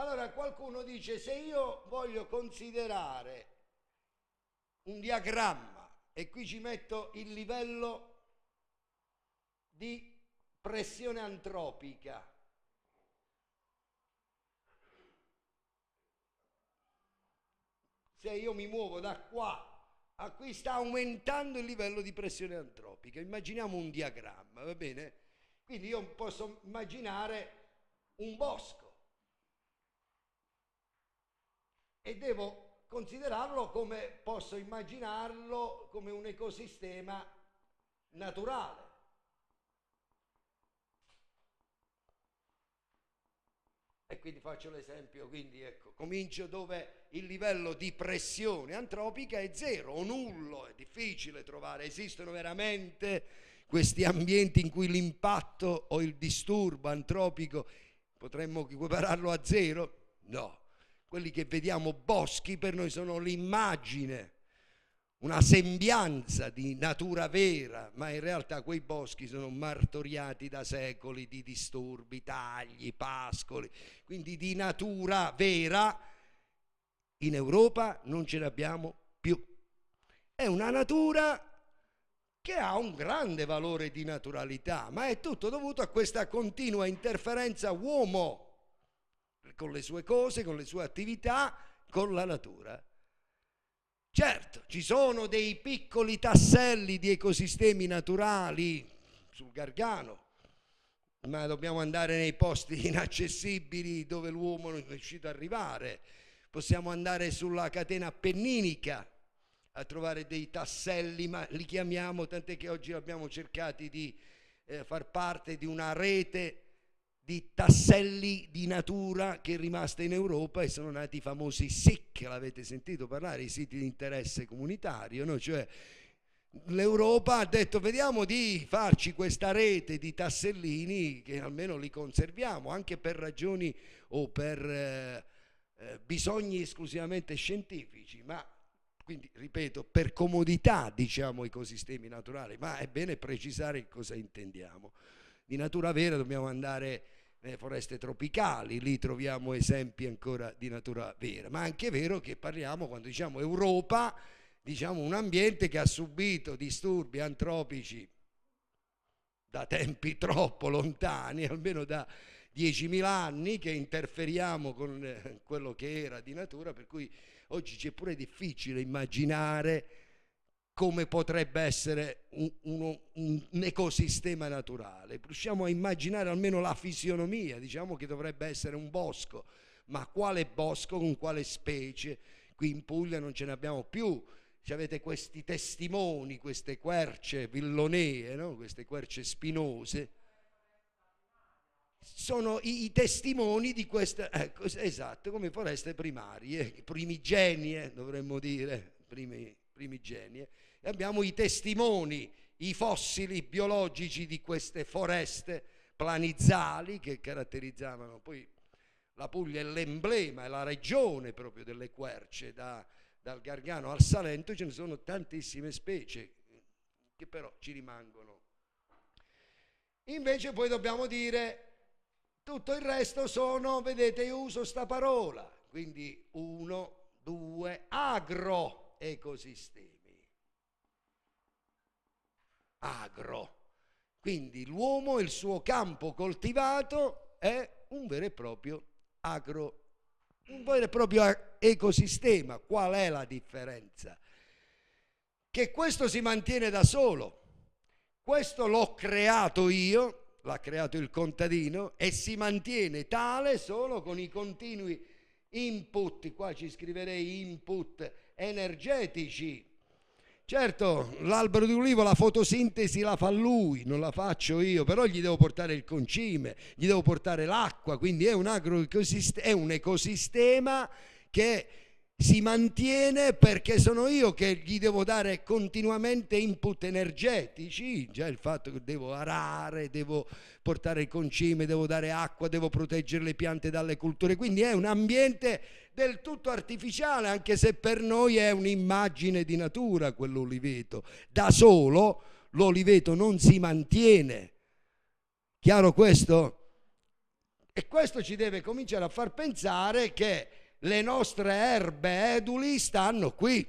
Allora qualcuno dice se io voglio considerare un diagramma e qui ci metto il livello di pressione antropica, se io mi muovo da qua a qui sta aumentando il livello di pressione antropica, immaginiamo un diagramma, va bene? Quindi io posso immaginare un bosco e devo considerarlo come posso immaginarlo come un ecosistema naturale. E quindi faccio l'esempio, quindi ecco, comincio dove il livello di pressione antropica è zero o nullo, è difficile trovare, esistono veramente questi ambienti in cui l'impatto o il disturbo antropico potremmo equipararlo a zero? No, quelli che vediamo boschi per noi sono l'immagine, una sembianza di natura vera, ma in realtà quei boschi sono martoriati da secoli di disturbi, tagli, pascoli, quindi di natura vera in Europa non ce l'abbiamo più. È una natura che ha un grande valore di naturalità, ma è tutto dovuto a questa continua interferenza uomo con le sue cose, con le sue attività, con la natura. Certo, ci sono dei piccoli tasselli di ecosistemi naturali sul Gargano, ma dobbiamo andare nei posti inaccessibili dove l'uomo non è riuscito ad arrivare. Possiamo andare sulla catena appenninica a trovare dei tasselli, ma li chiamiamo, tant'è che oggi abbiamo cercato di eh, far parte di una rete di tasselli di natura che è rimasta in Europa e sono nati i famosi SIC, l'avete sentito parlare, i siti di interesse comunitario, no? cioè l'Europa ha detto vediamo di farci questa rete di tassellini che almeno li conserviamo anche per ragioni o per eh, eh bisogni esclusivamente scientifici, ma quindi ripeto per comodità diciamo ecosistemi naturali, ma è bene precisare cosa intendiamo. Di natura vera dobbiamo andare nelle eh, foreste tropicali, lì troviamo esempi ancora di natura vera, ma è anche vero che parliamo quando diciamo Europa, diciamo un ambiente che ha subito disturbi antropici da tempi troppo lontani, almeno da 10.000 anni che interferiamo con eh, quello che era di natura, per cui oggi è pure difficile immaginare come potrebbe essere un, uno, un, ecosistema naturale. Riusciamo a immaginare almeno la fisionomia, diciamo che dovrebbe essere un bosco, ma quale bosco con quale specie? Qui in Puglia non ce ne abbiamo più. Ci avete questi testimoni, queste querce villonee, no? queste querce spinose. Sono i, i testimoni di queste, ecco, esatto, come foreste primarie, primigenie dovremmo dire, primi, primigenie e abbiamo i testimoni, i fossili biologici di queste foreste planizzali che caratterizzavano poi la Puglia è l'emblema, è la regione proprio delle querce, da, dal Gargano al Salento ce ne sono tantissime specie che però ci rimangono. Invece poi dobbiamo dire tutto il resto sono, vedete, io uso sta parola, quindi uno, due, agroecosistemi agro. Quindi l'uomo, il suo campo coltivato è un vero e proprio agro, un vero e proprio ecosistema. Qual è la differenza? Che questo si mantiene da solo. Questo l'ho creato io, l'ha creato il contadino e si mantiene tale solo con i continui input, qua ci scriverei input energetici Certo, l'albero di ulivo, la fotosintesi la fa lui, non la faccio io, però gli devo portare il concime, gli devo portare l'acqua, quindi è un, è un ecosistema che si mantiene perché sono io che gli devo dare continuamente input energetici, già il fatto che devo arare, devo portare il concime, devo dare acqua, devo proteggere le piante dalle culture, quindi è un ambiente del tutto artificiale, anche se per noi è un'immagine di natura quell'oliveto. Da solo l'oliveto non si mantiene. Chiaro questo? E questo ci deve cominciare a far pensare che le nostre erbe eduli stanno qui.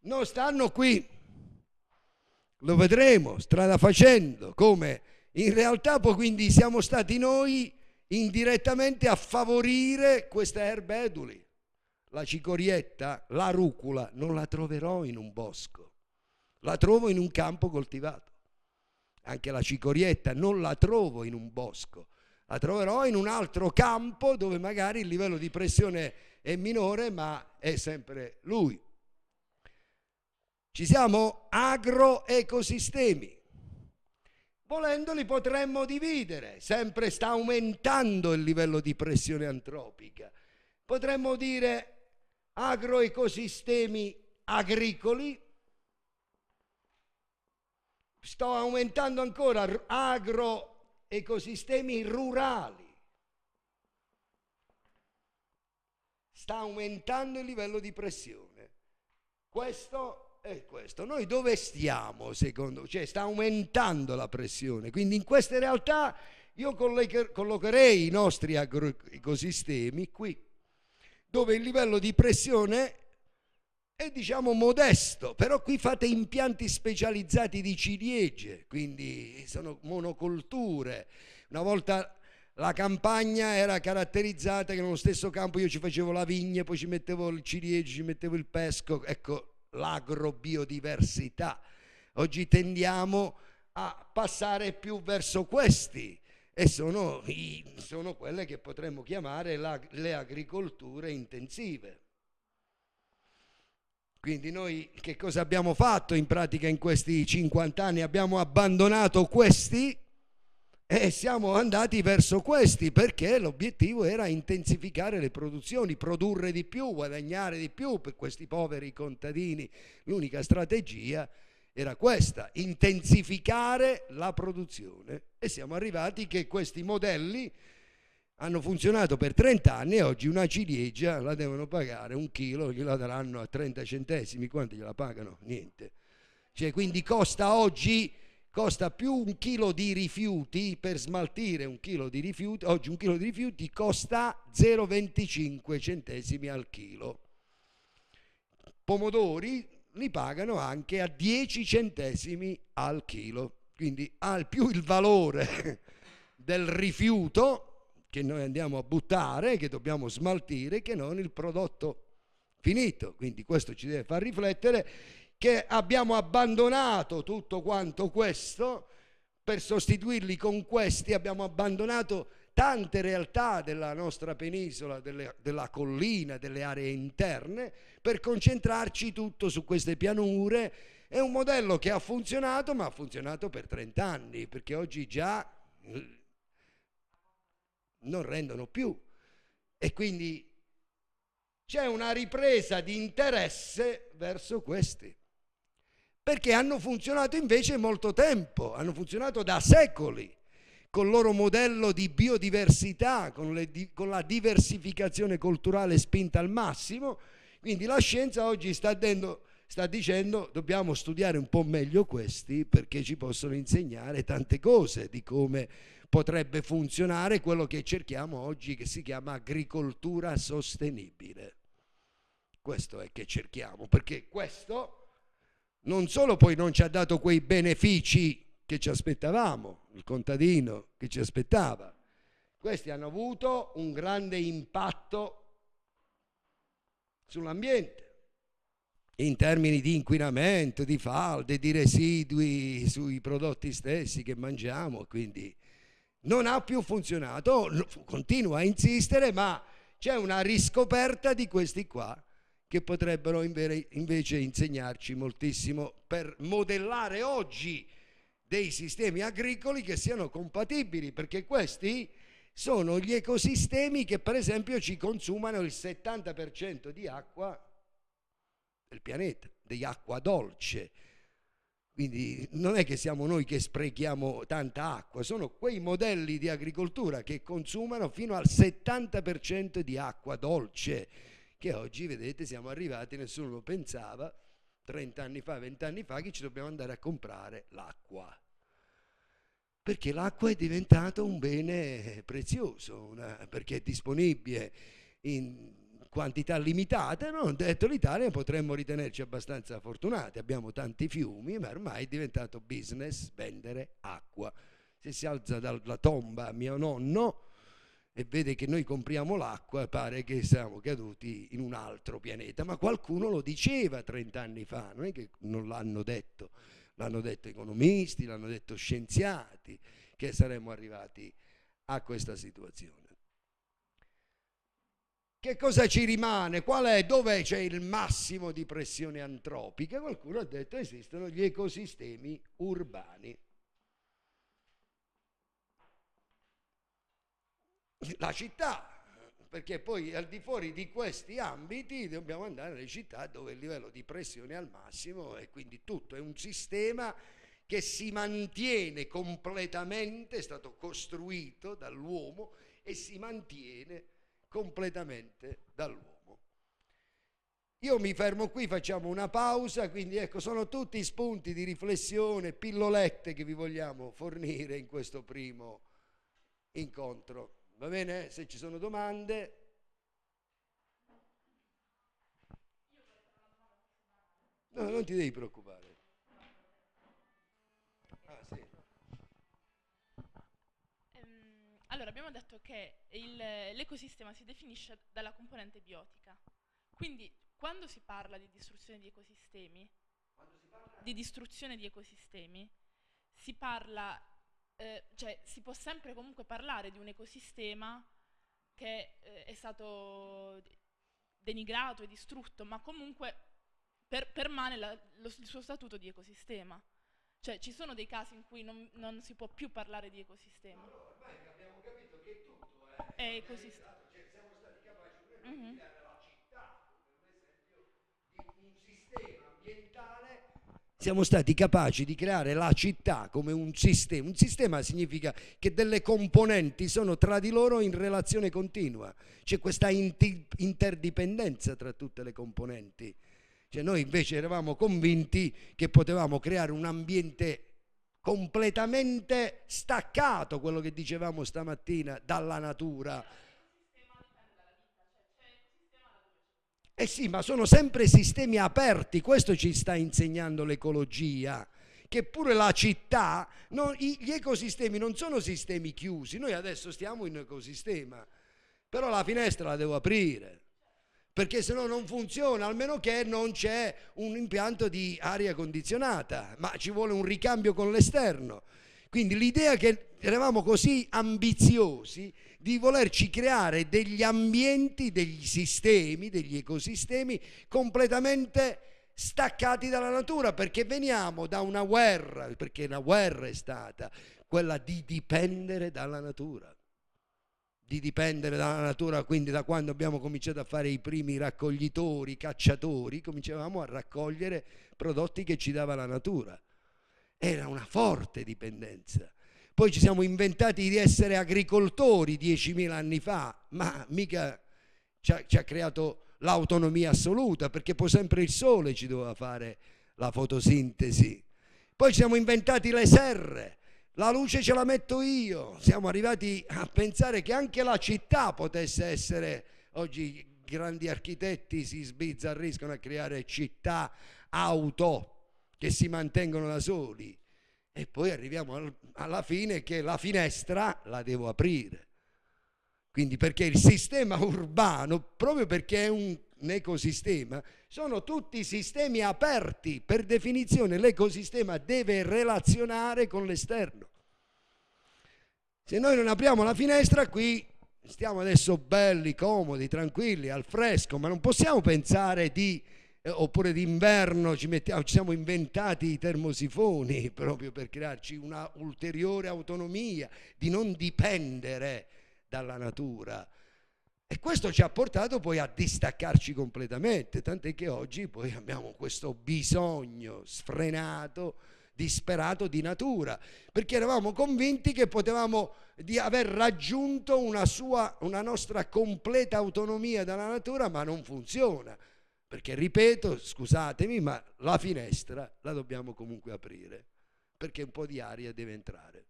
Non stanno qui. Lo vedremo strada facendo, come in realtà poi quindi siamo stati noi indirettamente a favorire queste erbe eduli. La cicorietta, la rucola, non la troverò in un bosco, la trovo in un campo coltivato. Anche la cicorietta non la trovo in un bosco, la troverò in un altro campo dove magari il livello di pressione è minore, ma è sempre lui. Ci siamo agroecosistemi. Volendoli potremmo dividere, sempre sta aumentando il livello di pressione antropica. Potremmo dire agroecosistemi agricoli, sto aumentando ancora agroecosistemi ecosistemi rurali. Sta aumentando il livello di pressione. Questo è questo. Noi dove stiamo secondo? Cioè sta aumentando la pressione. Quindi in queste realtà io collocherei i nostri ecosistemi qui, dove il livello di pressione è diciamo modesto, però qui fate impianti specializzati di ciliegie, quindi sono monocolture. Una volta la campagna era caratterizzata che nello stesso campo io ci facevo la vigna, poi ci mettevo il ciliegio, ci mettevo il pesco, ecco l'agrobiodiversità. Oggi tendiamo a passare più verso questi e sono, sono quelle che potremmo chiamare la, le agricolture intensive. Quindi noi che cosa abbiamo fatto in pratica in questi 50 anni? Abbiamo abbandonato questi e siamo andati verso questi perché l'obiettivo era intensificare le produzioni, produrre di più, guadagnare di più per questi poveri contadini. L'unica strategia era questa, intensificare la produzione e siamo arrivati che questi modelli hanno funzionato per 30 anni e oggi una ciliegia la devono pagare un chilo, gliela daranno a 30 centesimi, quanti gliela pagano? Niente. Cioè, quindi costa oggi costa più un chilo di rifiuti per smaltire un chilo di rifiuti, oggi un chilo di rifiuti costa 0,25 centesimi al chilo. Pomodori li pagano anche a 10 centesimi al chilo, quindi ha più il valore del rifiuto che noi andiamo a buttare, che dobbiamo smaltire, che non il prodotto finito. Quindi questo ci deve far riflettere che abbiamo abbandonato tutto quanto questo per sostituirli con questi, abbiamo abbandonato tante realtà della nostra penisola, delle, della collina, delle aree interne, per concentrarci tutto su queste pianure. È un modello che ha funzionato, ma ha funzionato per 30 anni, perché oggi già non rendono più e quindi c'è una ripresa di interesse verso questi perché hanno funzionato invece molto tempo, hanno funzionato da secoli col loro modello di biodiversità, con, le, con, la diversificazione culturale spinta al massimo, quindi la scienza oggi sta, dendo, sta dicendo dobbiamo studiare un po' meglio questi perché ci possono insegnare tante cose di come potrebbe funzionare quello che cerchiamo oggi che si chiama agricoltura sostenibile. Questo è che cerchiamo, perché questo non solo poi non ci ha dato quei benefici che ci aspettavamo, il contadino che ci aspettava, questi hanno avuto un grande impatto sull'ambiente in termini di inquinamento, di falde, di residui sui prodotti stessi che mangiamo, quindi non ha più funzionato, continua a insistere, ma c'è una riscoperta di questi qua che potrebbero invece insegnarci moltissimo per modellare oggi dei sistemi agricoli che siano compatibili, perché questi sono gli ecosistemi che per esempio ci consumano il 70% di acqua del pianeta, di acqua dolce quindi non è che siamo noi che sprechiamo tanta acqua, sono quei modelli di agricoltura che consumano fino al 70% di acqua dolce, che oggi vedete siamo arrivati, nessuno lo pensava, 30 anni fa, 20 anni fa, che ci dobbiamo andare a comprare l'acqua. Perché l'acqua è diventata un bene prezioso, una, perché è disponibile in quantità limitata, no? detto l'Italia potremmo ritenerci abbastanza fortunati, abbiamo tanti fiumi, ma ormai è diventato business vendere acqua. Se si alza dalla tomba mio nonno e vede che noi compriamo l'acqua, pare che siamo caduti in un altro pianeta, ma qualcuno lo diceva 30 anni fa, non è che non l'hanno detto, l'hanno detto economisti, l'hanno detto scienziati, che saremmo arrivati a questa situazione. Che cosa ci rimane? Qual è? Dove c'è il massimo di pressione antropica? Qualcuno ha detto esistono gli ecosistemi urbani. La città, perché poi al di fuori di questi ambiti dobbiamo andare nelle città dove il livello di pressione è al massimo e quindi tutto è un sistema che si mantiene completamente, è stato costruito dall'uomo e si mantiene completamente dall'uomo. Io mi fermo qui, facciamo una pausa, quindi ecco, sono tutti spunti di riflessione, pillolette che vi vogliamo fornire in questo primo incontro. Va bene? Se ci sono domande... No, non ti devi preoccupare. Allora, abbiamo detto che l'ecosistema si definisce dalla componente biotica. Quindi, quando si parla di distruzione di ecosistemi, parla... di distruzione di ecosistemi, si parla, eh, cioè si può sempre comunque parlare di un ecosistema che eh, è stato denigrato e distrutto, ma comunque per, permane la, lo, il suo statuto di ecosistema. Cioè ci sono dei casi in cui non, non si può più parlare di ecosistema è così. Cioè, siamo stati capaci di mm-hmm. alla città, per esempio, di un sistema ambientale siamo stati capaci di creare la città come un sistema. Un sistema significa che delle componenti sono tra di loro in relazione continua, c'è questa interdipendenza tra tutte le componenti. Cioè noi invece eravamo convinti che potevamo creare un ambiente completamente staccato quello che dicevamo stamattina dalla natura. Eh sì, ma sono sempre sistemi aperti, questo ci sta insegnando l'ecologia che pure la città, no, gli ecosistemi non sono sistemi chiusi, noi adesso stiamo in ecosistema, però la finestra la devo aprire, perché se no non funziona, almeno che non c'è un impianto di aria condizionata, ma ci vuole un ricambio con l'esterno. Quindi l'idea che eravamo così ambiziosi di volerci creare degli ambienti, degli sistemi, degli ecosistemi completamente staccati dalla natura, perché veniamo da una guerra, perché la guerra è stata quella di dipendere dalla natura di dipendere dalla natura, quindi da quando abbiamo cominciato a fare i primi raccoglitori, cacciatori, cominciavamo a raccogliere prodotti che ci dava la natura. Era una forte dipendenza. Poi ci siamo inventati di essere agricoltori 10.000 anni fa, ma mica ci ha, ci ha creato l'autonomia assoluta, perché poi sempre il sole ci doveva fare la fotosintesi. Poi ci siamo inventati le serre, la luce ce la metto io. Siamo arrivati a pensare che anche la città potesse essere, oggi grandi architetti si sbizzarriscono a creare città auto che si mantengono da soli. E poi arriviamo alla fine che la finestra la devo aprire. Quindi perché il sistema urbano, proprio perché è un ecosistema, sono tutti sistemi aperti. Per definizione l'ecosistema deve relazionare con l'esterno. Se noi non apriamo la finestra qui stiamo adesso belli, comodi, tranquilli, al fresco, ma non possiamo pensare di eh, oppure d'inverno ci, mettiamo, ci siamo inventati i termosifoni proprio per crearci una ulteriore autonomia, di non dipendere dalla natura. E questo ci ha portato poi a distaccarci completamente, tant'è che oggi poi abbiamo questo bisogno sfrenato, disperato di natura, perché eravamo convinti che potevamo di aver raggiunto una, sua, una nostra completa autonomia dalla natura, ma non funziona, perché ripeto, scusatemi, ma la finestra la dobbiamo comunque aprire, perché un po' di aria deve entrare.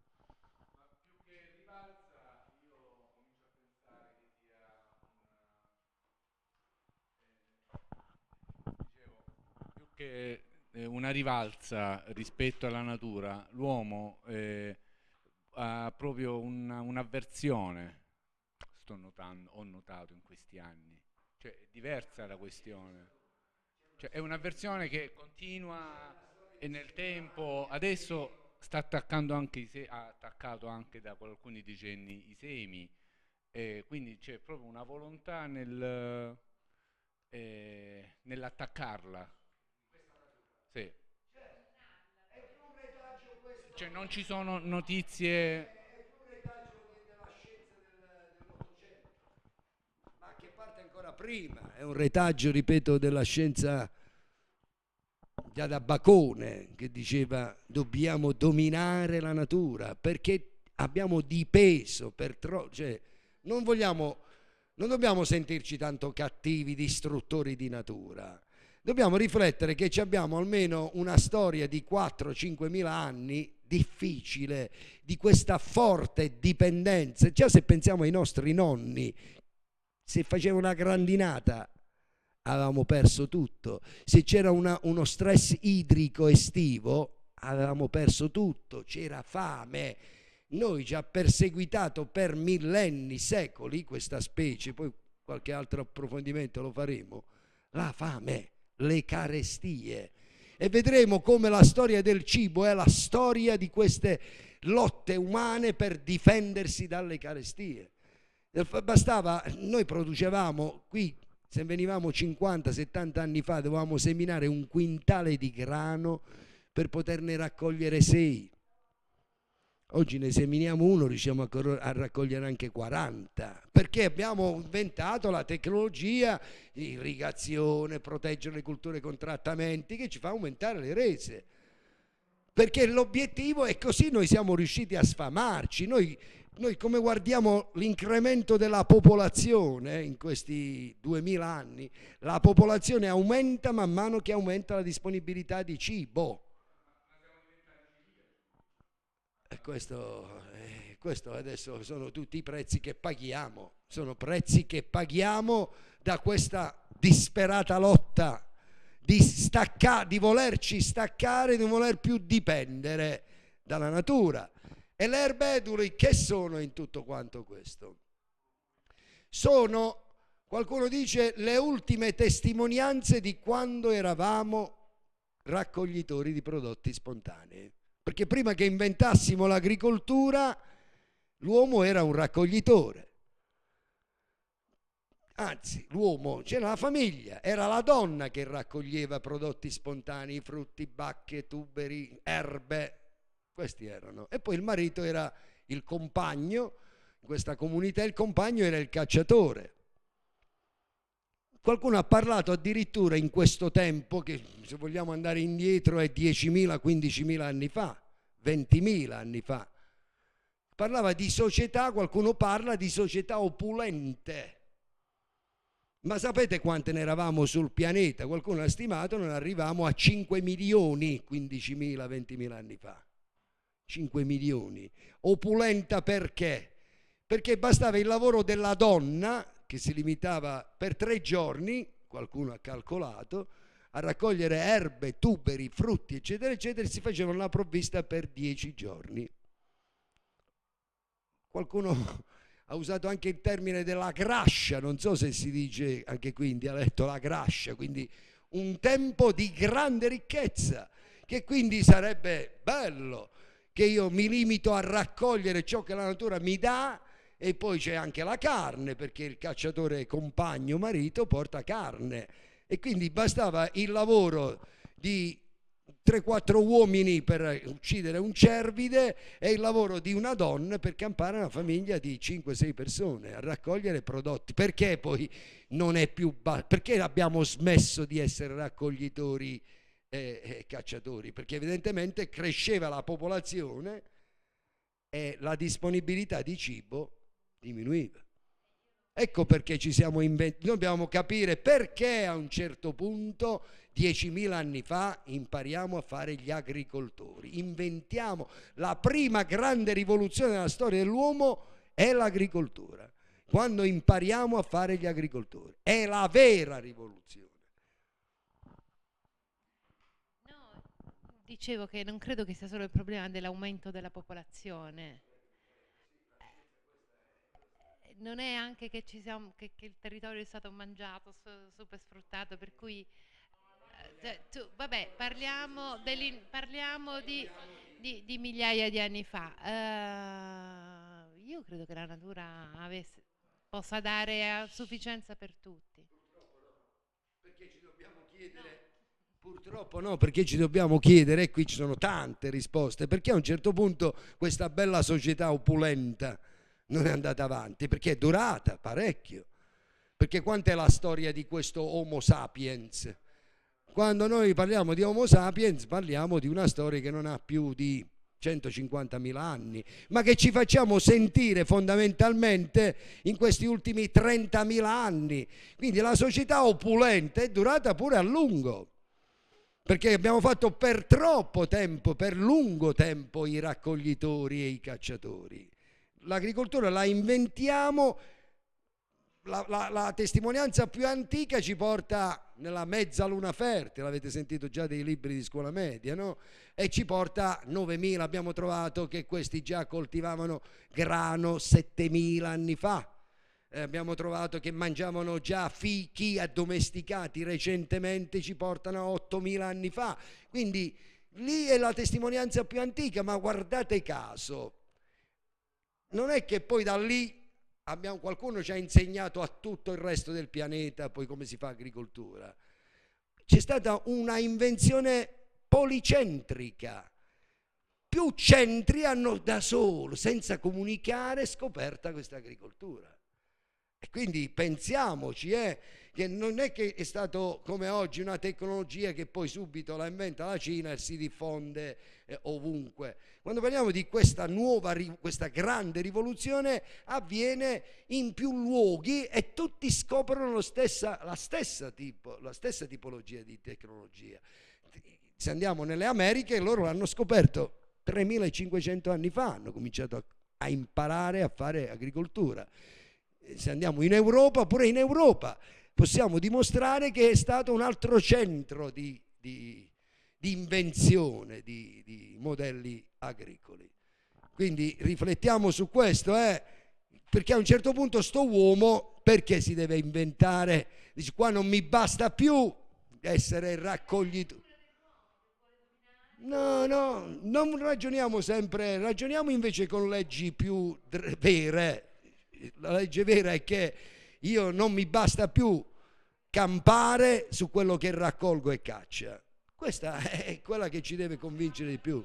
anche eh, una rivalsa rispetto alla natura, l'uomo eh, ha proprio un'avversione, un sto notando, ho notato in questi anni, cioè è diversa la questione, cioè, è un'avversione che continua e nel tempo, adesso sta attaccando anche, i ha attaccato anche da alcuni decenni i semi, eh, quindi c'è proprio una volontà nel, eh, nell'attaccarla sì. Cioè, non ci sono notizie... ma che parte ancora prima, è un retaggio, ripeto, della scienza già da Bacone che diceva dobbiamo dominare la natura perché abbiamo dipeso per troppo, cioè non vogliamo, non dobbiamo sentirci tanto cattivi distruttori di natura, dobbiamo riflettere che abbiamo almeno una storia di 4-5 mila anni difficile, di questa forte dipendenza. Già se pensiamo ai nostri nonni, se faceva una grandinata avevamo perso tutto, se c'era uno stress idrico estivo avevamo perso tutto, c'era fame. Noi ci ha perseguitato per millenni, secoli questa specie, poi qualche altro approfondimento lo faremo, la fame le carestie. E vedremo come la storia del cibo è la storia di queste lotte umane per difendersi dalle carestie. Bastava, noi producevamo qui, se venivamo 50-70 anni fa, dovevamo seminare un quintale di grano per poterne raccogliere sei. Oggi ne seminiamo uno, riusciamo a, raccogliere anche 40, perché abbiamo inventato la tecnologia di irrigazione, proteggere le culture con trattamenti che ci fa aumentare le rese. Perché l'obiettivo è così noi siamo riusciti a sfamarci, noi, noi come guardiamo l'incremento della popolazione eh, in questi 2000 anni, la popolazione aumenta man mano che aumenta la disponibilità di cibo questo, eh, questo adesso sono tutti i prezzi che paghiamo, sono prezzi che paghiamo da questa disperata lotta di, stacca, di volerci staccare, di voler più dipendere dalla natura. E le erbe eduli che sono in tutto quanto questo? Sono, qualcuno dice, le ultime testimonianze di quando eravamo raccoglitori di prodotti spontanei perché prima che inventassimo l'agricoltura l'uomo era un raccoglitore. Anzi, l'uomo c'era la famiglia, era la donna che raccoglieva prodotti spontanei, frutti, bacche, tuberi, erbe, questi erano. E poi il marito era il compagno, in questa comunità il compagno era il cacciatore. Qualcuno ha parlato addirittura in questo tempo, che se vogliamo andare indietro è 10.000, 15.000 anni fa, 20.000 anni fa. Parlava di società, qualcuno parla di società opulente. Ma sapete quante ne eravamo sul pianeta? Qualcuno ha stimato, non arrivavamo a 5 milioni 15.000, 20.000 anni fa. 5 milioni. Opulenta perché? Perché bastava il lavoro della donna che si limitava per tre giorni, qualcuno ha calcolato, a raccogliere erbe, tuberi, frutti, eccetera, eccetera, e si facevano la provvista per dieci giorni. Qualcuno ha usato anche il termine della grascia, non so se si dice anche qui in dialetto la grascia, quindi un tempo di grande ricchezza, che quindi sarebbe bello che io mi limito a raccogliere ciò che la natura mi dà e poi c'è anche la carne perché il cacciatore compagno marito porta carne e quindi bastava il lavoro di 3-4 uomini per uccidere un cervide e il lavoro di una donna per campare una famiglia di 5-6 persone a raccogliere prodotti. Perché poi non è più basso? Perché abbiamo smesso di essere raccoglitori e, e cacciatori? Perché evidentemente cresceva la popolazione e la disponibilità di cibo diminuiva. Ecco perché ci siamo inventati, dobbiamo capire perché a un certo punto, 10.000 anni fa, impariamo a fare gli agricoltori, inventiamo la prima grande rivoluzione della storia dell'uomo è l'agricoltura, quando impariamo a fare gli agricoltori, è la vera rivoluzione. No, dicevo che non credo che sia solo il problema dell'aumento della popolazione non è anche che, siamo, che, che, il territorio è stato mangiato, su, super sfruttato, per cui eh, cioè, tu, vabbè, parliamo, parliamo di, di, di, migliaia di anni fa. Uh, io credo che la natura avesse, possa dare a eh, sufficienza per tutti. Perché ci dobbiamo chiedere... Purtroppo no, perché ci dobbiamo chiedere, e qui ci sono tante risposte, perché a un certo punto questa bella società opulenta non è andata avanti perché è durata parecchio. Perché quant'è la storia di questo Homo sapiens? Quando noi parliamo di Homo sapiens parliamo di una storia che non ha più di 150.000 anni, ma che ci facciamo sentire fondamentalmente in questi ultimi 30.000 anni. Quindi la società opulenta è durata pure a lungo, perché abbiamo fatto per troppo tempo, per lungo tempo i raccoglitori e i cacciatori l'agricoltura la inventiamo, la, la, la, testimonianza più antica ci porta nella mezza luna fertile, l'avete sentito già dei libri di scuola media, no? e ci porta 9.000, abbiamo trovato che questi già coltivavano grano 7.000 anni fa. Eh, abbiamo trovato che mangiavano già fichi addomesticati recentemente, ci portano a 8.000 anni fa. Quindi lì è la testimonianza più antica, ma guardate caso, non è che poi da lì abbiamo, qualcuno ci ha insegnato a tutto il resto del pianeta poi come si fa agricoltura. C'è stata una invenzione policentrica. Più centri hanno da solo, senza comunicare, scoperta questa agricoltura. E quindi pensiamoci, eh, che non è che è stato come oggi una tecnologia che poi subito la inventa la Cina e si diffonde eh, ovunque. Quando parliamo di questa nuova, questa grande rivoluzione avviene in più luoghi e tutti scoprono stessa, la, stessa tipo, la stessa tipologia di tecnologia. Se andiamo nelle Americhe loro l'hanno scoperto 3500 anni fa, hanno cominciato a, a imparare a fare agricoltura. Se andiamo in Europa, pure in Europa possiamo dimostrare che è stato un altro centro di, di, di invenzione di, di, modelli agricoli. Quindi riflettiamo su questo, eh? perché a un certo punto sto uomo perché si deve inventare, dice qua non mi basta più essere raccoglitore. No, no, non ragioniamo sempre, ragioniamo invece con leggi più vere. La legge vera è che io non mi basta più campare su quello che raccolgo e caccia. Questa è quella che ci deve convincere di più.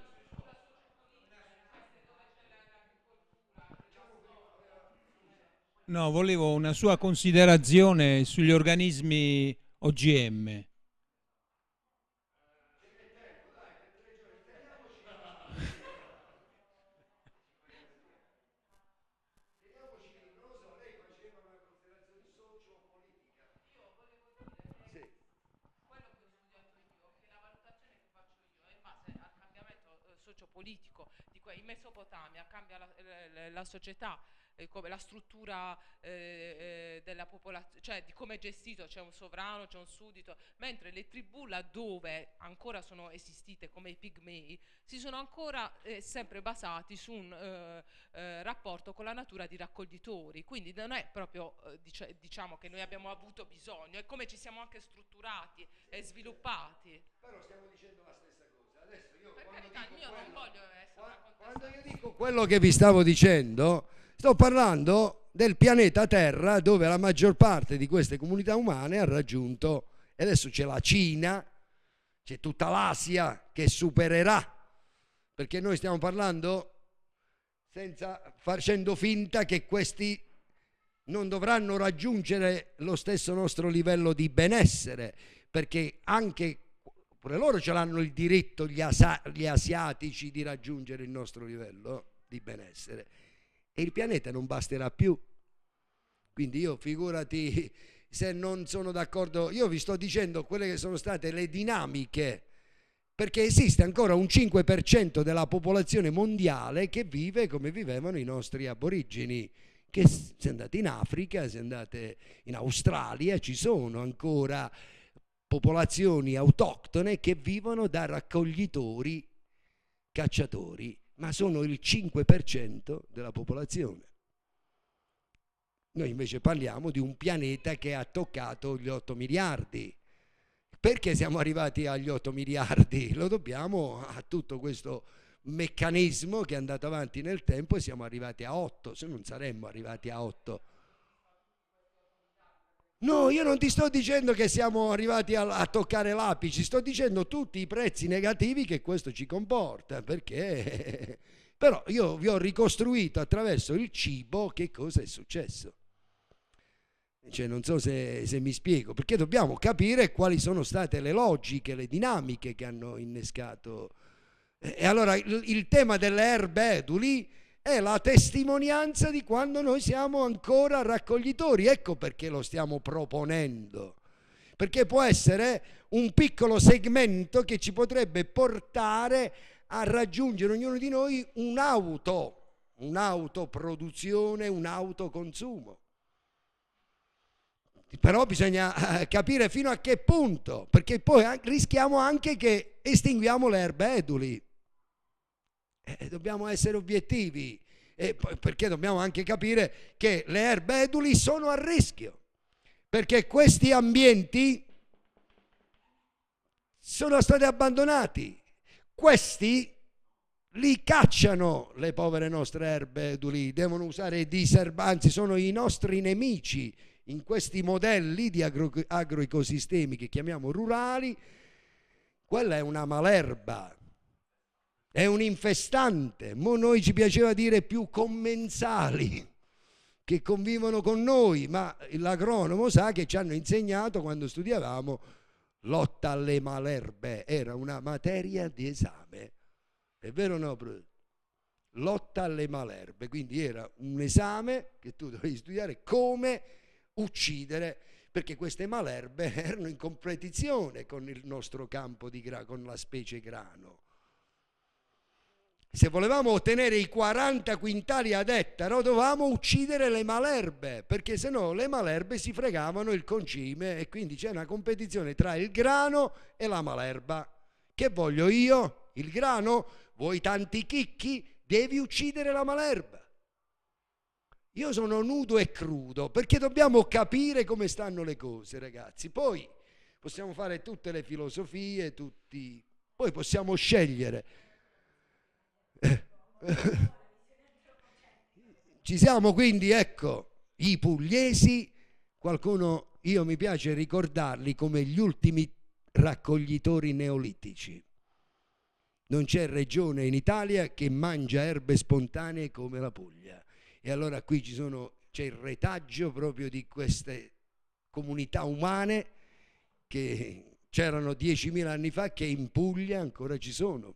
No, volevo una sua considerazione sugli organismi OGM. sociopolitico in Mesopotamia cambia la, la, la società eh, la struttura eh, eh della popolazione cioè di come è gestito c'è un sovrano c'è un suddito mentre le tribù laddove ancora sono esistite come i pigmei si sono ancora eh, sempre basati su un eh, eh rapporto con la natura di raccoglitori quindi non è proprio dic diciamo che noi abbiamo avuto bisogno è come ci siamo anche strutturati e sviluppati però stiamo dicendo la stessa quando io dico quello che vi stavo dicendo, sto parlando del pianeta Terra dove la maggior parte di queste comunità umane ha raggiunto, e adesso c'è la Cina, c'è tutta l'Asia che supererà, perché noi stiamo parlando senza, facendo finta che questi non dovranno raggiungere lo stesso nostro livello di benessere, perché anche Pure loro ce l'hanno il diritto, gli, gli asiatici, di raggiungere il nostro livello di benessere. E il pianeta non basterà più. Quindi io figurati se non sono d'accordo, io vi sto dicendo quelle che sono state le dinamiche, perché esiste ancora un 5% della popolazione mondiale che vive come vivevano i nostri aborigeni, che se andate in Africa, se andate in Australia, ci sono ancora popolazioni autoctone che vivono da raccoglitori cacciatori, ma sono il 5% della popolazione. Noi invece parliamo di un pianeta che ha toccato gli 8 miliardi. Perché siamo arrivati agli 8 miliardi? Lo dobbiamo a tutto questo meccanismo che è andato avanti nel tempo e siamo arrivati a 8, se non saremmo arrivati a 8 No, io non ti sto dicendo che siamo arrivati a, a toccare l'apice, sto dicendo tutti i prezzi negativi che questo ci comporta, perché... Però io vi ho ricostruito attraverso il cibo che cosa è successo. Cioè, non so se, se, mi spiego, perché dobbiamo capire quali sono state le logiche, le dinamiche che hanno innescato. E allora il, il tema delle erbe eduli è la testimonianza di quando noi siamo ancora raccoglitori. Ecco perché lo stiamo proponendo. Perché può essere un piccolo segmento che ci potrebbe portare a raggiungere ognuno di noi un'auto, un'autoproduzione, un autoconsumo. Però bisogna eh, capire fino a che punto, perché poi rischiamo anche che estinguiamo le erbe eduli eh, eh, dobbiamo essere obiettivi, eh, perché dobbiamo anche capire che le erbe eduli sono a rischio, perché questi ambienti sono stati abbandonati, questi li cacciano le povere nostre erbe eduli, devono usare i diserbanzi, sono i nostri nemici in questi modelli di agro, agroecosistemi che chiamiamo rurali, quella è una malerba è un infestante. Mo noi ci piaceva dire più commensali che convivono con noi, ma l'agronomo sa che ci hanno insegnato quando studiavamo lotta alle malerbe, era una materia di esame. È vero o no? Lotta alle malerbe, quindi era un esame che tu dovevi studiare come uccidere perché queste malerbe erano in competizione con il nostro campo di grano, con la specie grano se volevamo ottenere i 40 quintali ad ettaro dovevamo uccidere le malerbe perché se no le malerbe si fregavano il concime e quindi c'è una competizione tra il grano e la malerba. Che voglio io? Il grano? Vuoi tanti chicchi? Devi uccidere la malerba. Io sono nudo e crudo perché dobbiamo capire come stanno le cose ragazzi. Poi possiamo fare tutte le filosofie, tutti... poi possiamo scegliere Ci siamo quindi, ecco, i pugliesi, qualcuno, io mi piace ricordarli come gli ultimi raccoglitori neolitici. Non c'è regione in Italia che mangia erbe spontanee come la Puglia. E allora qui c'è il retaggio proprio di queste comunità umane che c'erano 10.000 anni fa che in Puglia ancora ci sono.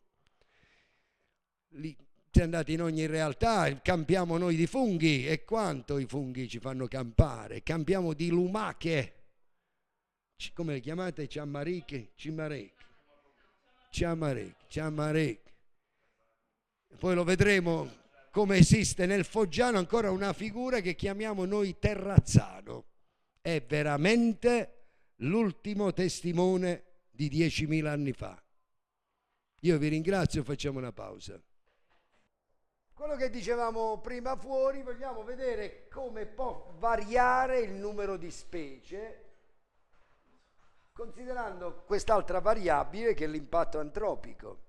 Lì se andate in ogni realtà, campiamo noi di funghi e quanto i funghi ci fanno campare, campiamo di lumache, come le chiamate? Ciamariche, cimareche, ciamareche, ciamareche. Poi lo vedremo come esiste nel Foggiano ancora una figura che chiamiamo noi terrazzano. È veramente l'ultimo testimone di 10.000 anni fa. Io vi ringrazio, facciamo una pausa. Quello che dicevamo prima fuori, vogliamo vedere come può variare il numero di specie considerando quest'altra variabile che è l'impatto antropico.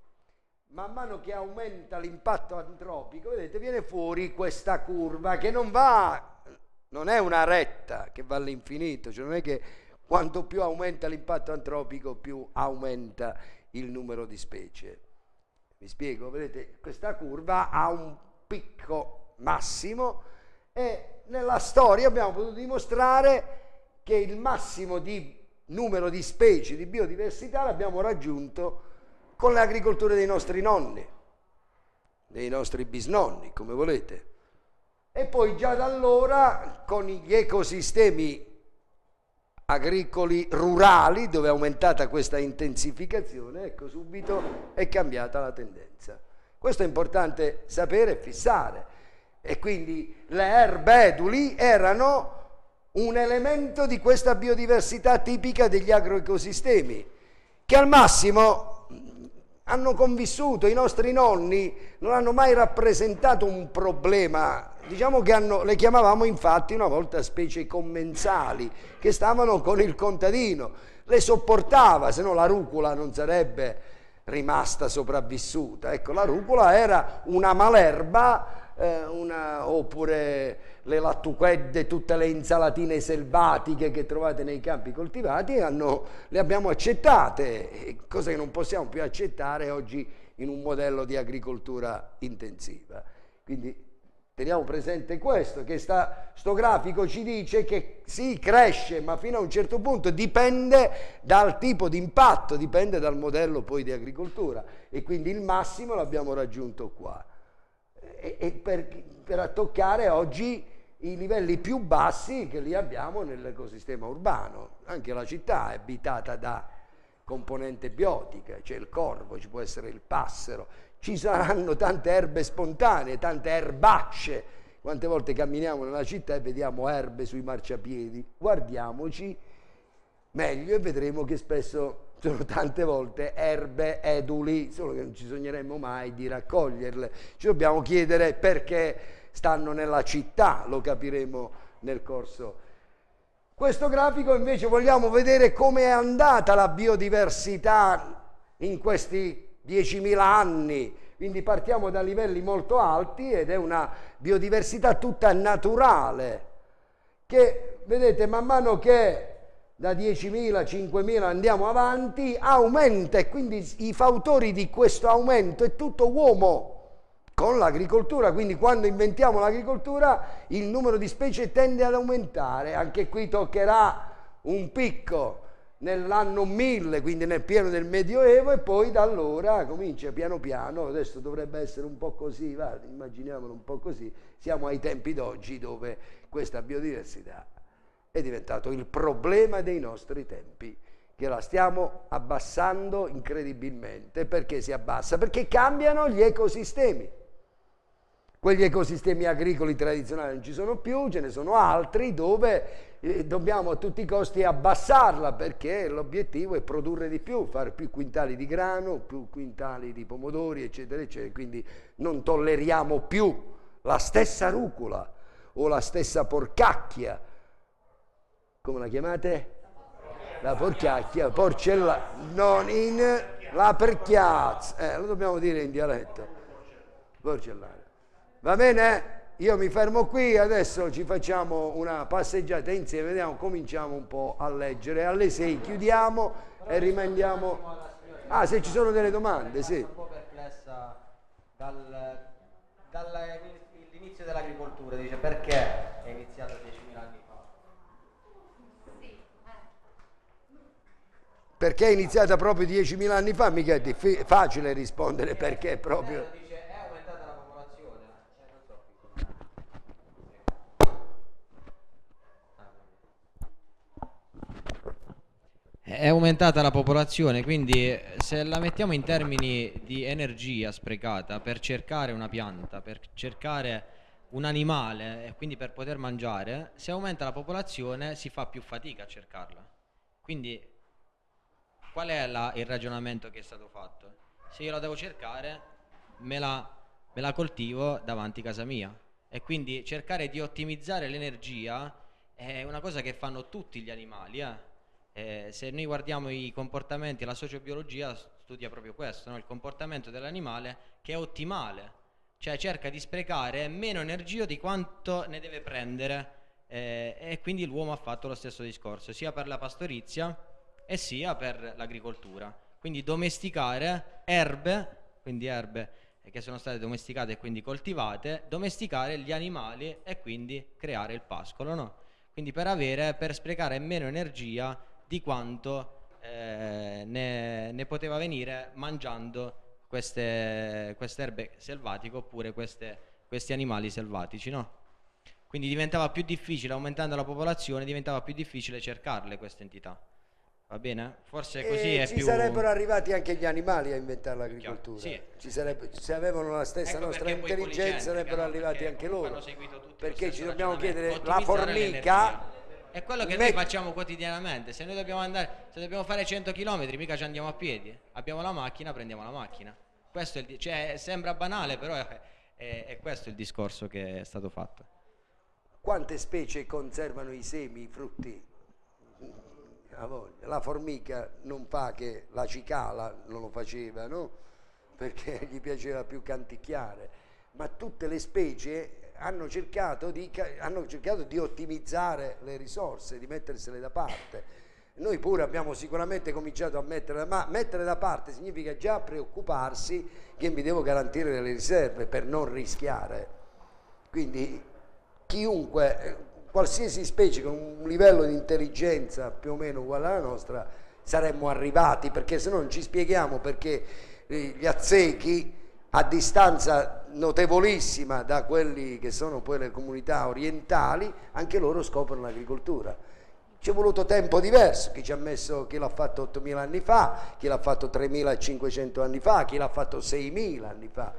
Man mano che aumenta l'impatto antropico, vedete, viene fuori questa curva che non va, non è una retta che va all'infinito, cioè non è che quanto più aumenta l'impatto antropico più aumenta il numero di specie. Vi spiego, vedete, questa curva ha un picco massimo e nella storia abbiamo potuto dimostrare che il massimo di numero di specie di biodiversità l'abbiamo raggiunto con l'agricoltura dei nostri nonni, dei nostri bisnonni, come volete. E poi già da allora con gli ecosistemi agricoli rurali dove è aumentata questa intensificazione, ecco subito è cambiata la tendenza. Questo è importante sapere e fissare. E quindi le erbe eduli erano un elemento di questa biodiversità tipica degli agroecosistemi, che al massimo hanno convissuto, i nostri nonni non hanno mai rappresentato un problema, diciamo che hanno, le chiamavamo infatti una volta specie commensali, che stavano con il contadino, le sopportava, se no la rucola non sarebbe rimasta sopravvissuta. Ecco, la rucola era una malerba eh, una, oppure le lattuquedde, tutte le insalatine selvatiche che trovate nei campi coltivati, hanno, le abbiamo accettate, cosa che non possiamo più accettare oggi in un modello di agricoltura intensiva. Quindi teniamo presente questo, che sta, sto grafico ci dice che si cresce, ma fino a un certo punto dipende dal tipo di impatto, dipende dal modello poi di agricoltura e quindi il massimo l'abbiamo raggiunto qua. E, e per, per toccare oggi i livelli più bassi che li abbiamo nell'ecosistema urbano. Anche la città è abitata da componente biotica, c'è il corvo, ci può essere il passero, ci saranno tante erbe spontanee, tante erbacce. Quante volte camminiamo nella città e vediamo erbe sui marciapiedi? Guardiamoci meglio e vedremo che spesso sono tante volte erbe eduli, solo che non ci sogneremmo mai di raccoglierle. Ci dobbiamo chiedere perché stanno nella città, lo capiremo nel corso. Questo grafico invece vogliamo vedere come è andata la biodiversità in questi 10.000 anni, quindi partiamo da livelli molto alti ed è una biodiversità tutta naturale che, vedete, man mano che da 10.000, 5.000 andiamo avanti, aumenta e quindi i fautori di questo aumento è tutto uomo con l'agricoltura, quindi quando inventiamo l'agricoltura il numero di specie tende ad aumentare, anche qui toccherà un picco nell'anno 1000, quindi nel pieno del Medioevo e poi da allora comincia piano piano, adesso dovrebbe essere un po' così, va, immaginiamolo un po' così, siamo ai tempi d'oggi dove questa biodiversità è diventato il problema dei nostri tempi che la stiamo abbassando incredibilmente. Perché si abbassa? Perché cambiano gli ecosistemi. Quegli ecosistemi agricoli tradizionali non ci sono più, ce ne sono altri dove eh, dobbiamo a tutti i costi abbassarla perché l'obiettivo è produrre di più, fare più quintali di grano, più quintali di pomodori, eccetera, eccetera. Quindi non tolleriamo più la stessa rucola o la stessa porcacchia. Come la chiamate? La porcacchia, porcella, non in la perchiazza, eh, lo dobbiamo dire in dialetto, porcellana. Va bene? Io mi fermo qui, adesso ci facciamo una passeggiata insieme, vediamo, cominciamo un po' a leggere. Alle 6 chiudiamo Però e rimandiamo... Ah, se ci sono delle domande, sì. Sono Un po' perplessa dal, dall'inizio dell'agricoltura, dice perché è iniziata 10.000 anni fa? Perché è iniziata proprio 10.000 anni fa? Mica è facile rispondere perché eh, proprio... è aumentata la popolazione, quindi eh, se la mettiamo in termini di energia sprecata per cercare una pianta, per cercare un animale e quindi per poter mangiare, se aumenta la popolazione si fa più fatica a cercarla. Quindi qual è la, il ragionamento che è stato fatto? Se io la devo cercare, me la, me la coltivo davanti a casa mia. E quindi cercare di ottimizzare l'energia è una cosa che fanno tutti gli animali, eh? Eh, se noi guardiamo i comportamenti, la sociobiologia studia proprio questo, no? il comportamento dell'animale che è ottimale, cioè cerca di sprecare meno energia di quanto ne deve prendere eh, e quindi l'uomo ha fatto lo stesso discorso, sia per la pastorizia e sia per l'agricoltura. Quindi domesticare erbe, quindi erbe eh, che sono state domesticate e quindi coltivate, domesticare gli animali e quindi creare il pascolo, no? Quindi per, avere, per sprecare meno energia di quanto eh, ne, ne, poteva venire mangiando queste, queste erbe selvatiche oppure queste, questi animali selvatici. No? Quindi diventava più difficile, aumentando la popolazione, diventava più difficile cercarle queste entità. Va bene? Forse eh, così e è ci più... sarebbero arrivati anche gli animali a inventare l'agricoltura. Sì. Sarebbe... se avevano la stessa ecco nostra intelligenza sarebbero arrivati anche loro. Perché ci dobbiamo chiedere la formica è quello che noi facciamo quotidianamente. Se noi dobbiamo, andare, se dobbiamo fare 100 km, mica ci andiamo a piedi. Abbiamo la macchina, prendiamo la macchina. Questo il, cioè, sembra banale, però è, è, è questo il discorso che è stato fatto. Quante specie conservano i semi, i frutti? La formica non fa che la cicala non lo faceva, no? Perché gli piaceva più canticchiare. Ma tutte le specie hanno cercato, di, hanno cercato di ottimizzare le risorse, di mettersele da parte. Noi pure abbiamo sicuramente cominciato a mettere, ma mettere da parte significa già preoccuparsi che mi devo garantire delle riserve per non rischiare. Quindi chiunque, qualsiasi specie con un livello di intelligenza più o meno uguale alla nostra, saremmo arrivati, perché se no non ci spieghiamo perché eh, gli azzechi a distanza notevolissima da quelli che sono poi le comunità orientali, anche loro scoprono l'agricoltura. Ci è voluto tempo diverso, chi ci ha messo, chi l'ha fatto 8.000 anni fa, chi l'ha fatto 3.500 anni fa, chi l'ha fatto 6.000 anni fa,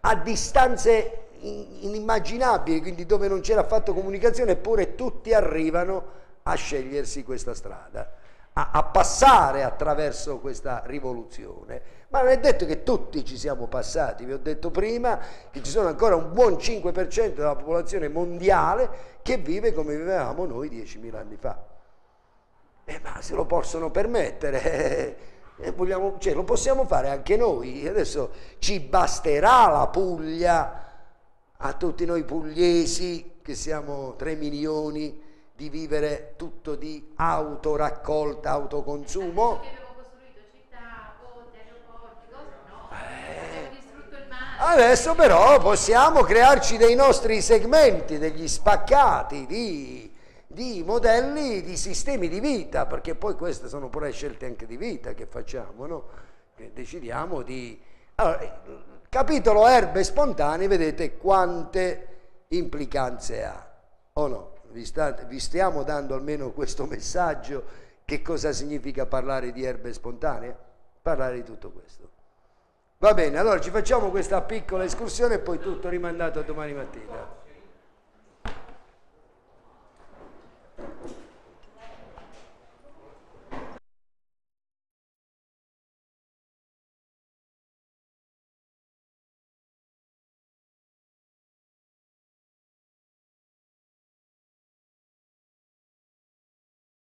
a distanze inimmaginabili, quindi dove non c'era affatto comunicazione, eppure tutti arrivano a scegliersi questa strada, a, a passare attraverso questa rivoluzione ma non è detto che tutti ci siamo passati, vi ho detto prima che ci sono ancora un buon 5% della popolazione mondiale che vive come vivevamo noi 10.000 anni fa. Eh, ma se lo possono permettere, eh, vogliamo, cioè, lo possiamo fare anche noi. Adesso ci basterà la Puglia, a tutti noi pugliesi, che siamo 3 milioni, di vivere tutto di autoraccolta, autoconsumo. Adesso però possiamo crearci dei nostri segmenti, degli spaccati di, di, modelli, di sistemi di vita, perché poi queste sono pure scelte anche di vita che facciamo, no? Che decidiamo di... Allora, capitolo erbe spontanee, vedete quante implicanze ha, o no? Vi, state, vi stiamo dando almeno questo messaggio che cosa significa parlare di erbe spontanee? Parlare di tutto questo. Va bene, allora ci facciamo questa piccola escursione e poi tutto rimandato a domani mattina.